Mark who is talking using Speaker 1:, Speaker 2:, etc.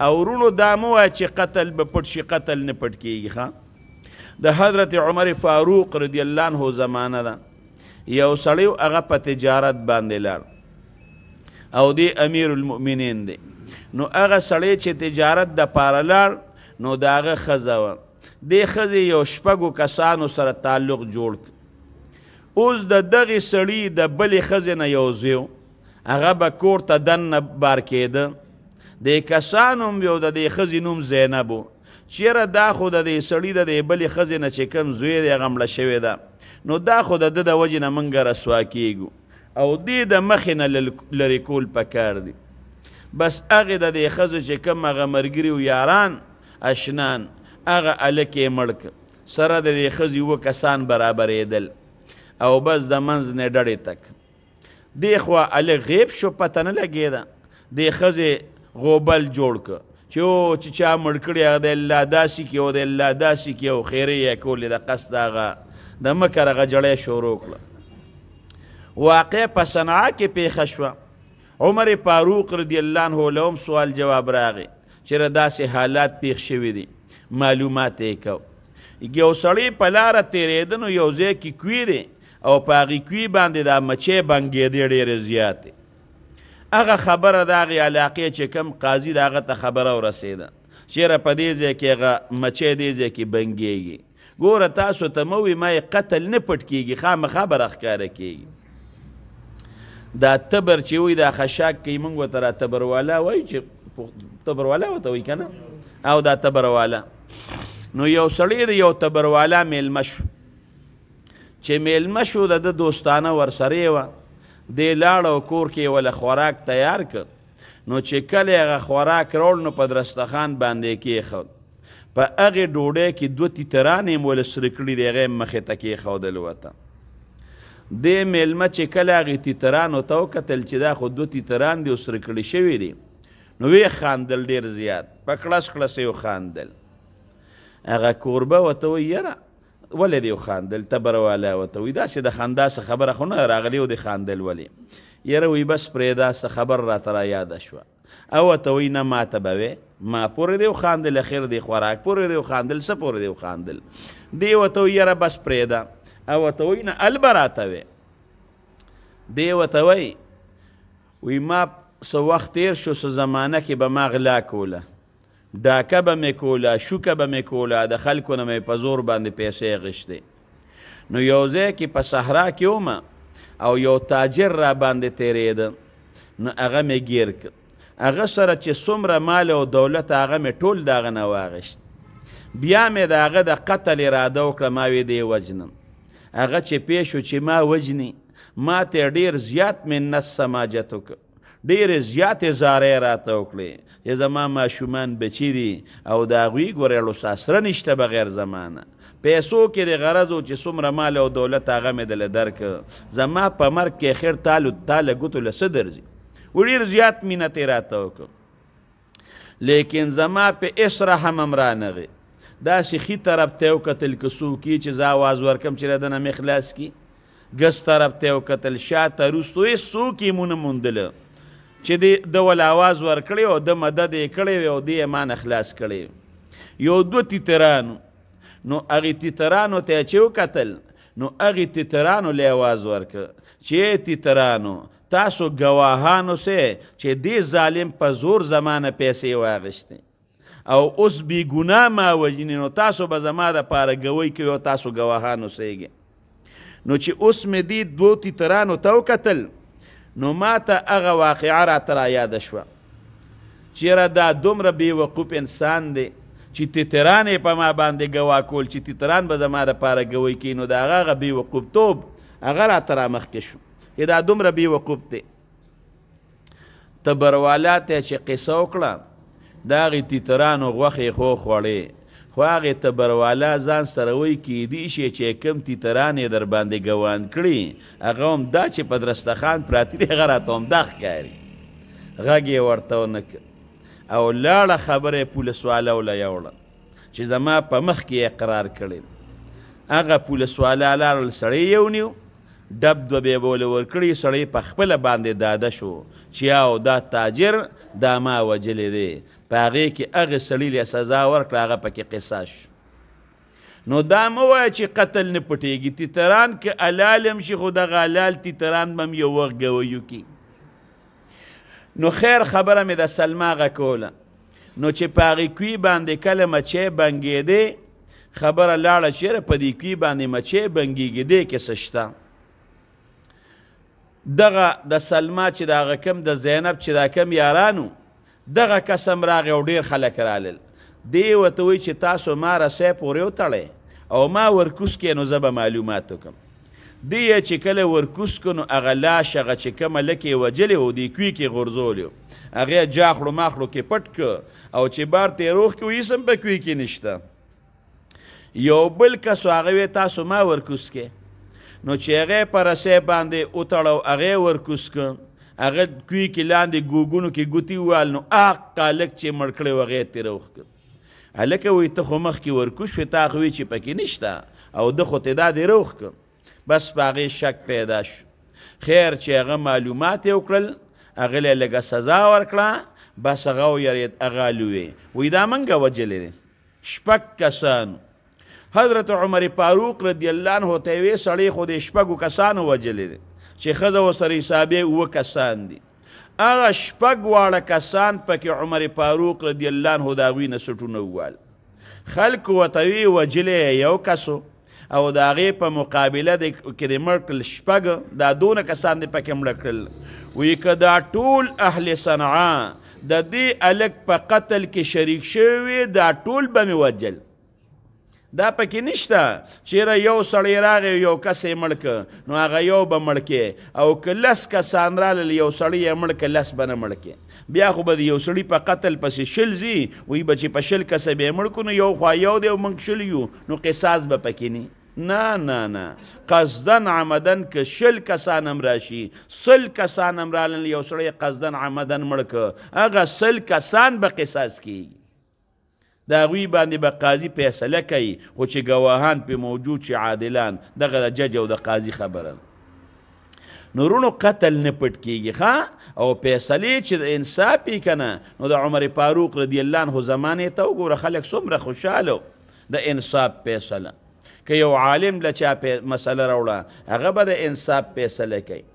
Speaker 1: او ورونو دا مه وایه چې قتل به پټ شي قتل نه پټ کیږي ښه د حضرت عمر فاروق رضی الله عنه زمانه ده یو سړی هغه په تجارت باندې لار او دی امیر المؤمنین دی نو هغه سړی چې تجارت د پاره لار نو داغه خزه و د خزه یو شپګو کسانو سره تعلق جوړ اوس د دغه سړی د بلې خزه نه یو زیو هغه به کور ته دن نه بار کېده د کسانو یو د دې خزي نوم زینب چیرې دا خو د دې سړی د دې بلې خزي نه چې کم زوی د غمړه شوی ده نو دا خو د د وجه نه منګه رسوا کیږو او دې د مخ نه لری کول پکار دی بس هغه د دې خزو چې کم هغه مرګري او یاران اشنان هغه الکه مړک سره د دې خزي و کسان برابرې دل او بس د منځ نه ډړې تک دی خو الک غیب شو پته نه لګیدا دی خزه غوبل جوړ ک چې او چې چا مړ کړی هغه د الله داسې کې او د الله داسې کې او خیره یې کولې د قصد هغه د مکر هغه جړی شروع کړه واقع په صنعا کې پیښه شوه عمر فاروق رضی الله عنه له هم سوال جواب راغی چې را داسې حالات پیښ شوي دي معلومات یې کو یو سړی په لاره تېرېده نو یو ځای کې کوي دی او په هغې کوي باندې دا مچۍ بنګېدې ډېرې زیاتې هغه خبره د هغې علاقې چې کم قاضي د هغه ته خبره ورسېده چیرې په دې ځای کې هغه مچۍ دې ځای کې بنګېږي ګوره تاسو ته مه ما قتل نه پټ کیږي خامخا به راښکاره کیږي دا تبر چې وایي دا خشاک کوي موږ ورته را تبروالا وایي چې تبروالا ورته وایي که نه او دا تبروالا نو یو سړی د یو تبروالا میلمه شو چې میلمه شو د ده دوستانه ورسره یې وه دی لاړه کور کې ول خوراک تیار ک نو چې کله هغه خوراک روړ نو په درستخان باندې کې خو په هغه ډوډۍ کې دوه تیترانې مول سره کړی دی هغه مخې ته کې خو دل وته د میلمه چې کله هغه تیتران او تو کتل چې دا خو دوه تیتران دی سره کړی شوی دی نو وی خاندل ډیر زیات په کلاس کلاس یو خاندل هغه کوربه وته یره ولې دی خاندل تبر والا وته وی دا چې د خندا څخه خبره خو نه راغلی او دی خاندل ولې یره وی بس پرې دا څه خبر را ترا یاد شو او ته وی نه ماته بوي ما پورې دی خاندل خیر دی خوراک پورې دی خاندل څه پورې دی خاندل دی وته یره بس پرې دا او ته وی نه البراته وی دی وته وی وی ما سو وخت تیر شو سو زمانہ کې به ما غلا کوله ډاکه به مې کوله شوکه به مې کوله د خلکو نه مې په زور باندې پیسې غشتې نو یو ځای کې په صحرا کې وم او یو تاجر را باندې تیرېده نو هغه مې ګیر کړ هغه سره چې څومره مال او دولت هغه مې ټول دغه نه واغشت بیا مې د هغه د قتل اراده وکړه ما وې دی وجنم هغه چې پیښو چې ما وجني ما ته ډیر زیات مننه سماجت وکړه ډېرې زیاتې زارې راته وکړې چې زما ماشومان بچي دي او د هغوی ګورې لوساسره نشته بغیر زمانه پیسو کې د غرض و چې څومره مال او دولت هغه مې دله درکړه زما په مرګ کې خیر تالو تاله ګوتو له څه درځي و ډېر زیات مینت یې راته وکړه لیکن زما په اس رحم هم رانغې داسې ښي طرف ته یې وکتل که څوک یي چې زه اواز ورکم چې له دنه مې خلاص کړي ګس طرف ته یې وکتل شاته روستو هېڅ څوک یې مونه موندله چې د ول आवाज ور کړی او د مدد کړی او د ایمان خلاص کړی یو دو تیترانو نو اغه تیترانو ته چې قتل نو اغه تیترانو له आवाज ورک چې تیترانو تاسو گواهانو سه چې دې ظالم په زور زمانه پیسې واغشتي او اوس بی ګنا ما وجنې نو تاسو به زما د پاره گوي کوي او تاسو گواهانو سهږي نو چې اوس مې دې دوه تیترانو تو قتل نو ما ته هغه واقعه راته رایاده شوه چیرې دا دومره بېوقوف انسان دی چې تتران په ما باندې ګوا کول چې تتران به زما دپاره ګوی کوي نو د هغه هغه بېوقوفتوب هغه راته رامخکې شو چې دا دومره بېوقوف دی تبروالا ته چې قصه وکړه د هغې تترانو غوښې خو خوړې خو هغې ته برواله ځان سره وایي کیدی شي چې کوم تیتران یې در باندې ګوان کړي هغه هم دا چې په درستخان پراتی دی هغه راته همدا ښکاري غږ یې ورته ونه او لاړه خبره پولیسواله وله یوړه چې زما په مخ کې یې قرار کړی هغه پولیسواله لاړل سړی یې ونیو ډب دو به بول ورکړي سړی په خپل باندې داده شو چې او دا تاجر دا ما وجلې دی په هغه کې هغه سړی له سزا ورکړه هغه پکې قصاش نو دا مو چې قتل نه پټيږي تیتران کې علالم شي خو د غلال تیتران بم یو وخت گویو کی نو خیر خبره مې د سلمہ غکوله نو چې پاغي کوي باندې کلمه چې بنګې دی خبره لاړه چیرې په دې کې باندې مچې بنګېږي دې کې سشته دغه د سلما چې دا کم د زینب چې دا کم یارانو دغه قسم راغی او ډیر خلک رالل دی وته وی چې تاسو ما رسې پورې وتړې او ما ورکوس کې نو زبه معلومات وکم دی چې کله ورکوس کنو هغه لاش هغه چې کومه لکې وجلې و دی کوي کې غورځولې هغه یې جاخړو ماخړو کې پټ که او چې بار تېروغ کې ویسم په کوي کې نشته یو بل کس هغه تاسو ما ورکوس کې نو چې هغه پر سه باندې اوتړو هغه ورکوس ک هغه کوي کې لاندې ګوګونو کې ګوتی وال نو اق قالک چې مړکړې وغه تیروخ ک الکه وې ته خو مخ کې ورکو شو تا خو چې پکې نشته او د خو ته دا دی روخ ک بس باغې شک پیدا شو خیر چې هغه معلومات وکړل هغه لږه سزا ورکړه بس هغه یې هغه لوي وې دا منګه وجلې شپک کسانو حضرت عمر فاروق رضی الله عنه ته وی سړی خو د شپګو کسانو وجلې چې خزه وسري صابې و کسان دي هغه شپګ واړه کسان پکې عمر فاروق رضی الله عنه دا وی نسټونه وال خلق وتوی وجلې یو کسو او د هغې په مقابله د کې د مړ کړل شپږ دا دونه کسان دې پکې مړه کړل وایي که دا ټول اهل صنعا د دې هلک په قتل کې شریک شوي دا ټول به مې وجل دا پکې نشته چیرې یو سړی راغی یو کس یې مړ نو هغه یو به مړ او که لس کسان رالل یو سړی یې مړ که لس به نه مړ بیا خو به یو سړی په قتل پسې شل ځي وایي به چې په شل کسه به یې مړ کړو نو یو خوا یو دی او موږ شل یو نو قصاص به پکې نه نه نه نه قصدن عمدن که شل کسانم راشي سل کسانم رالل یو سړی قصدن عمدن مړ که هغه سل کسان به قصاص کیږي دا غوی باندې به با قاضي فیصله کوي خو چې گواهان په موجود چې عادلان دغه د جج او د قاضي خبره نورونو قتل نه پټ کیږي ها او فیصلې چې د انصاف کنه نو د عمر فاروق رضی الله عنه زمانه ته وګوره خلک څومره خوشاله د انصاف فیصله که یو عالم لچا مسله راوړه هغه به د انصاف فیصله کوي